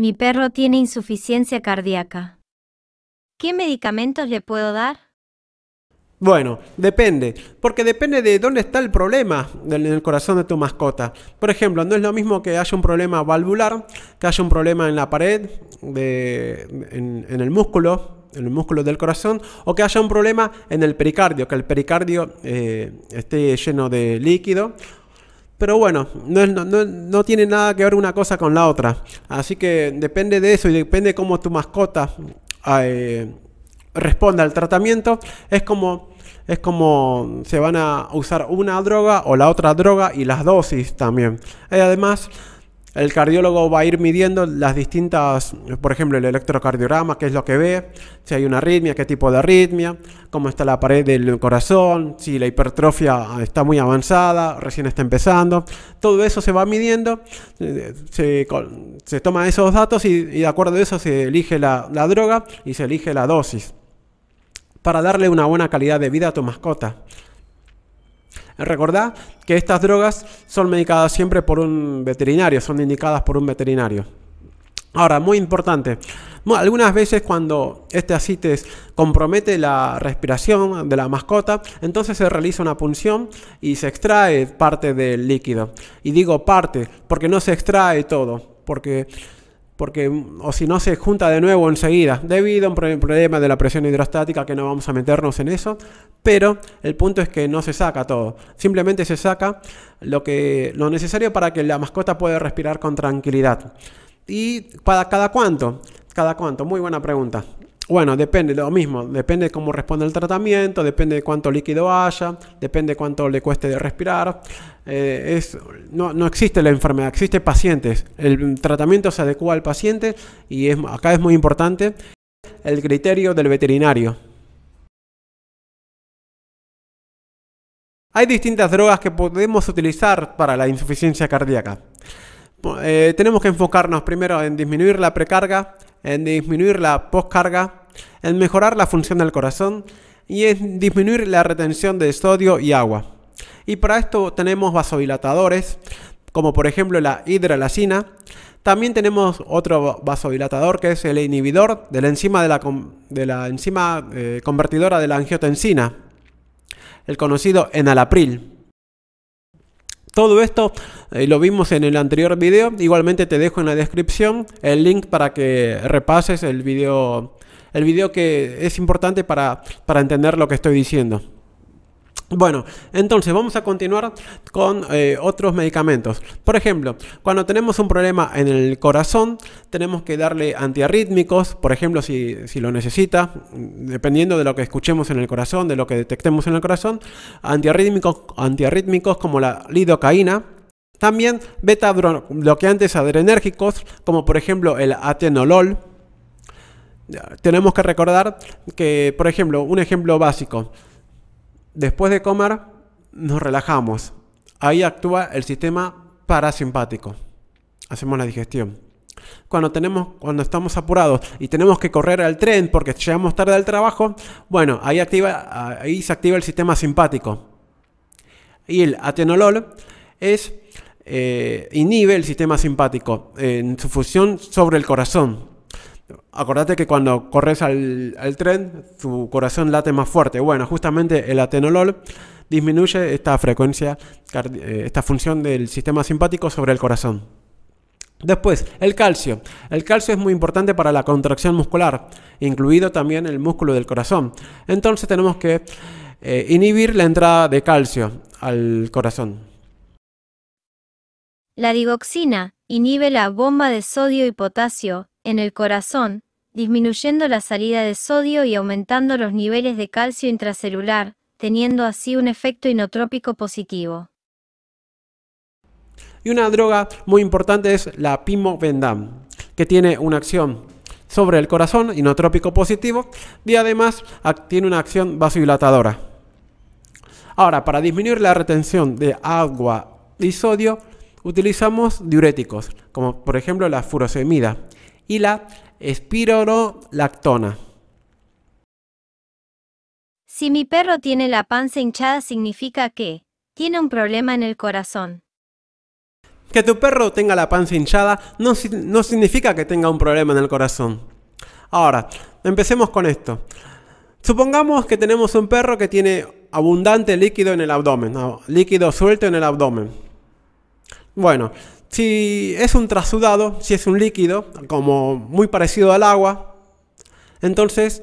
Mi perro tiene insuficiencia cardíaca. ¿Qué medicamentos le puedo dar? Bueno, depende, porque depende de dónde está el problema en el corazón de tu mascota. Por ejemplo, no es lo mismo que haya un problema valvular, que haya un problema en la pared, en, el músculo, el músculo del corazón o que haya un problema en el pericardio, que el pericardio eh, esté lleno de líquido pero bueno, no, no, tiene nada que ver una cosa con la otra. Así que depende de eso y depende de cómo tu mascota eh, responda al tratamiento. Es como, es como se van a usar una droga o la otra droga y las dosis también. Y además, el cardiólogo va a ir midiendo las distintas, por ejemplo, el electrocardiograma, qué es lo que ve, si hay una arritmia, qué tipo de arritmia, cómo está la pared del corazón, si la hipertrofia está muy avanzada, recién está empezando. Todo eso se va midiendo, eh, se, toma esos datos y, de acuerdo a eso se elige la droga y se elige la dosis para darle una buena calidad de vida a tu mascota. Recordad que estas drogas son medicadas siempre por un veterinario, son indicadas por un veterinario. Ahora, muy importante, algunas veces cuando este ascites compromete la respiración de la mascota, entonces se realiza una punción y se extrae parte del líquido. Y digo parte, porque no se extrae todo, porque porque mm, o si no se junta de nuevo enseguida, debido a un problema de la presión hidrostática que no vamos a meternos en eso, pero el punto es que no se saca todo, simplemente se saca lo, que, lo necesario para que la mascota pueda respirar con tranquilidad. ¿Y para cada cuánto? ¿Cada cuánto? Muy buena pregunta. Bueno, depende, lo mismo, depende de cómo responde el tratamiento, depende de cuánto líquido haya, depende de cuánto le cueste de respirar. Eh, no, existe la enfermedad, existe pacientes. El tratamiento se adecua al paciente y acá es muy importante el criterio del veterinario. Hay distintas drogas que podemos utilizar para la insuficiencia cardíaca. Eh, tenemos que enfocarnos primero en disminuir la precarga en disminuir la postcarga, en mejorar la función del corazón y en disminuir la retención de sodio y agua. Y para esto tenemos vasodilatadores, como por ejemplo la hidralacina. También tenemos otro vasodilatador que es el inhibidor de la enzima, de la, enzima eh, convertidora de la angiotensina, el conocido enalapril. Todo esto eh, lo vimos en el anterior video. Igualmente te dejo en la descripción el link para que repases el video, el video que es importante para, para entender lo que estoy diciendo. Bueno, entonces vamos a continuar con eh, otros medicamentos. Por ejemplo, cuando tenemos un problema en el corazón, tenemos que darle antiarrítmicos, por ejemplo, si, lo necesita, dependiendo de lo que escuchemos en el corazón, de lo que detectemos en el corazón, antiarrítmicos, antiarrítmicos como la lidocaína. También beta bloqueantes adrenérgicos, como por ejemplo el atenolol. Tenemos que recordar que, por ejemplo, un ejemplo básico, Después de comer, nos relajamos. Ahí actúa el sistema parasimpático. Hacemos la digestión. Cuando, tenemos, cuando estamos apurados y tenemos que correr al tren porque llegamos tarde al trabajo, bueno, ahí, activa, se activa el sistema simpático. Y el atenolol es, eh, inhibe el sistema simpático en su fusión sobre el corazón. Acordate que cuando corres al, tren, tu corazón late más fuerte. Bueno, justamente el atenolol disminuye esta frecuencia, eh, esta función del sistema simpático sobre el corazón. Después, el calcio. El calcio es muy importante para la contracción muscular, incluido también el músculo del corazón. Entonces tenemos que eh, inhibir la entrada de calcio al corazón. La digoxina inhibe la bomba de sodio y potasio, en el corazón, disminuyendo la salida de sodio y aumentando los niveles de calcio intracelular, teniendo así un efecto inotrópico positivo. Y una droga muy importante es la Pimovendam, que tiene una acción sobre el corazón, inotrópico positivo, y además tiene una acción vasodilatadora. Ahora, para disminuir la retención de agua y sodio, utilizamos diuréticos, como por ejemplo la furosemida, y la lactona. Si mi perro tiene la panza hinchada significa que tiene un problema en el corazón. Que tu perro tenga la panza hinchada no, no significa que tenga un problema en el corazón. Ahora, empecemos con esto. Supongamos que tenemos un perro que tiene abundante líquido en el abdomen, líquido suelto en el abdomen. Bueno, si es un trasudado, si es un líquido, como muy parecido al agua, entonces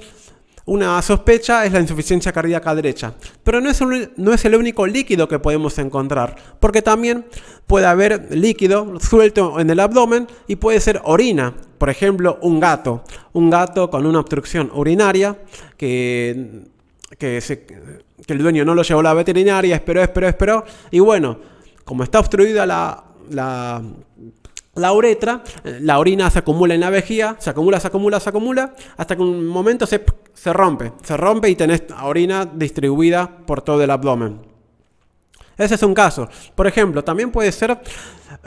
una sospecha es la insuficiencia cardíaca derecha. Pero no es, no es, el único líquido que podemos encontrar, porque también puede haber líquido suelto en el abdomen y puede ser orina. Por ejemplo, un gato. Un gato con una obstrucción urinaria que, que el dueño no lo llevó a la veterinaria, esperó, esperó, esperó. Y bueno, como está obstruida la la, uretra, la orina se acumula en la vejiga, se acumula, se acumula, se acumula, hasta que un momento se, rompe, se rompe y tenés orina distribuida por todo el abdomen. Ese es un caso. Por ejemplo, también puede ser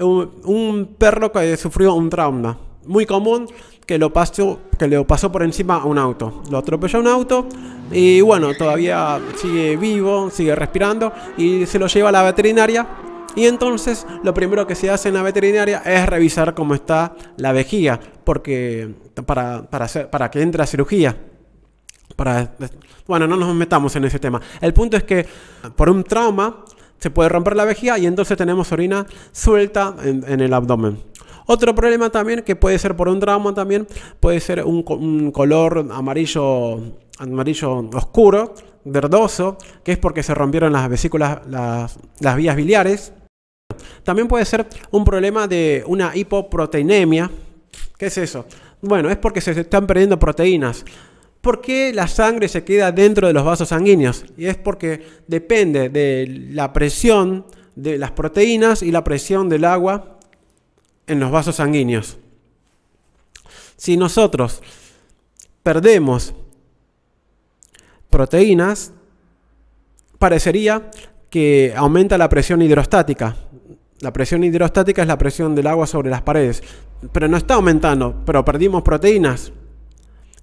un, perro que sufrió un trauma. Muy común que lo pasó, que le pasó por encima a un auto. Lo atropelló un auto y bueno, todavía sigue vivo, sigue respirando y se lo lleva a la veterinaria y entonces lo primero que se hace en la veterinaria es revisar cómo está la vejiga, porque para, para, para que entre a cirugía. Para, bueno, no nos metamos en ese tema. El punto es que por un trauma se puede romper la vejiga y entonces tenemos orina suelta en, el abdomen. Otro problema también que puede ser por un trauma también puede ser un, un color amarillo amarillo oscuro, verdoso, que es porque se rompieron las vesículas, las, las vías biliares. También puede ser un problema de una hipoproteinemia. ¿Qué es eso? Bueno, es porque se están perdiendo proteínas. ¿Por qué la sangre se queda dentro de los vasos sanguíneos? Y es porque depende de la presión de las proteínas y la presión del agua en los vasos sanguíneos. Si nosotros perdemos proteínas, parecería que aumenta la presión hidrostática, la presión hidrostática es la presión del agua sobre las paredes, pero no está aumentando, pero perdimos proteínas.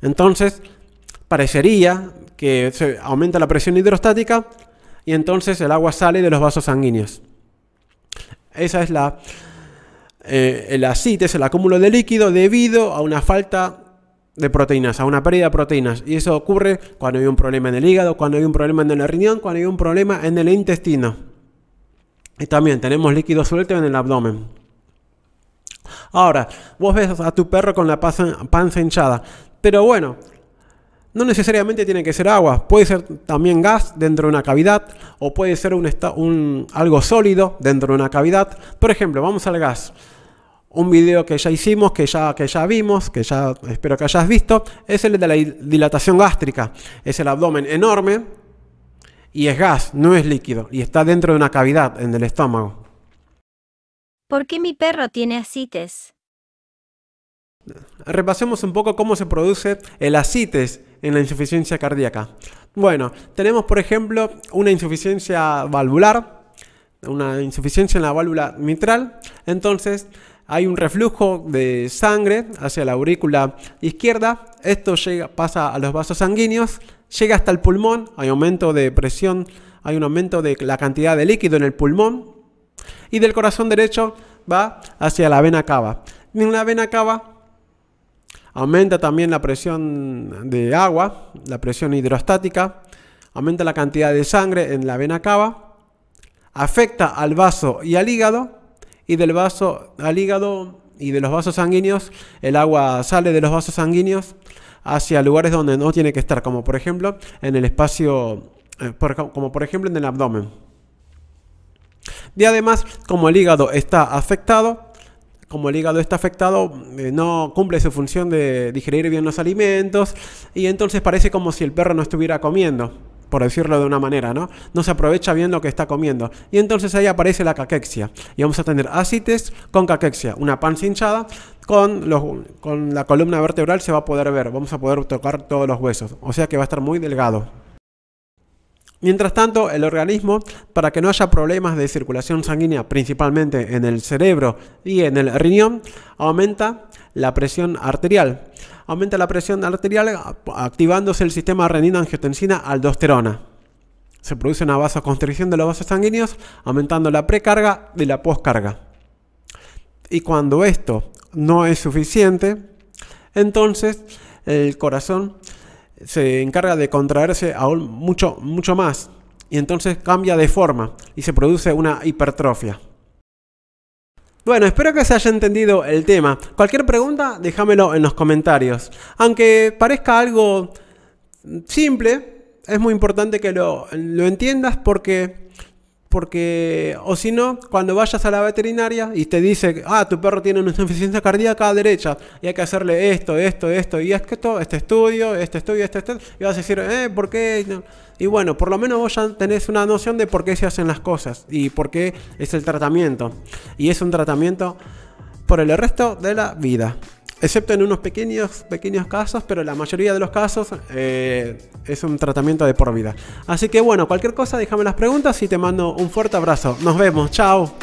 Entonces, parecería que se aumenta la presión hidrostática y entonces el agua sale de los vasos sanguíneos. Esa es la eh, el el es el acúmulo de líquido debido a una falta de proteínas, a una pérdida de proteínas. Y eso ocurre cuando hay un problema en el hígado, cuando hay un problema en el riñón, cuando hay un problema en el intestino. Y también tenemos líquido suelto en el abdomen. Ahora, vos ves a tu perro con la panza hinchada. Pero bueno, no necesariamente tiene que ser agua, puede ser también gas dentro de una cavidad o puede ser un, algo sólido dentro de una cavidad. Por ejemplo, vamos al gas. Un video que ya hicimos, que ya, que ya vimos, que ya espero que hayas visto, es el de la dilatación gástrica. Es el abdomen enorme y es gas, no es líquido, y está dentro de una cavidad en el estómago. ¿Por qué mi perro tiene ascites? Repasemos un poco cómo se produce el ascites en la insuficiencia cardíaca. Bueno, tenemos por ejemplo una insuficiencia valvular, una insuficiencia en la válvula mitral, entonces hay un reflujo de sangre hacia la aurícula izquierda, esto llega, pasa a los vasos sanguíneos, llega hasta el pulmón, hay aumento de presión, hay un aumento de la cantidad de líquido en el pulmón y del corazón derecho va hacia la vena cava. En la vena cava aumenta también la presión de agua, la presión hidrostática, aumenta la cantidad de sangre en la vena cava, afecta al vaso y al hígado y del vaso al hígado y de los vasos sanguíneos, el agua sale de los vasos sanguíneos hacia lugares donde no tiene que estar, como por ejemplo en el espacio, eh, como por ejemplo en el abdomen. Y además, como el hígado está afectado, como el hígado está afectado, eh, no cumple su función de digerir bien los alimentos y entonces parece como si el perro no estuviera comiendo por decirlo de una manera, ¿no? No se aprovecha bien lo que está comiendo. Y entonces ahí aparece la caquexia. Y vamos a tener ácites con caquexia, una pan hinchada. Con, los, con la columna vertebral se va a poder ver, vamos a poder tocar todos los huesos, o sea que va a estar muy delgado. Mientras tanto, el organismo, para que no haya problemas de circulación sanguínea, principalmente en el cerebro y en el riñón, aumenta la presión arterial aumenta la presión arterial activándose el sistema renina-angiotensina-aldosterona. Se produce una vasoconstricción de los vasos sanguíneos, aumentando la precarga de la poscarga. Y cuando esto no es suficiente, entonces el corazón se encarga de contraerse aún mucho, mucho más y entonces cambia de forma y se produce una hipertrofia. Bueno, espero que se haya entendido el tema. Cualquier pregunta, déjamelo en los comentarios. Aunque parezca algo simple, es muy importante que lo, lo entiendas porque porque, o si no, cuando vayas a la veterinaria y te dice, ah, tu perro tiene una insuficiencia cardíaca derecha y hay que hacerle esto, esto, esto y que esto, este estudio, este estudio, este, estudio, y vas a decir, eh, ¿por qué? Y bueno, por lo menos vos ya tenés una noción de por qué se hacen las cosas y por qué es el tratamiento. Y es un tratamiento por el resto de la vida excepto en unos pequeños, pequeños casos, pero la mayoría de los casos eh, es un tratamiento de por vida. Así que bueno, cualquier cosa, déjame las preguntas y te mando un fuerte abrazo. Nos vemos, chao.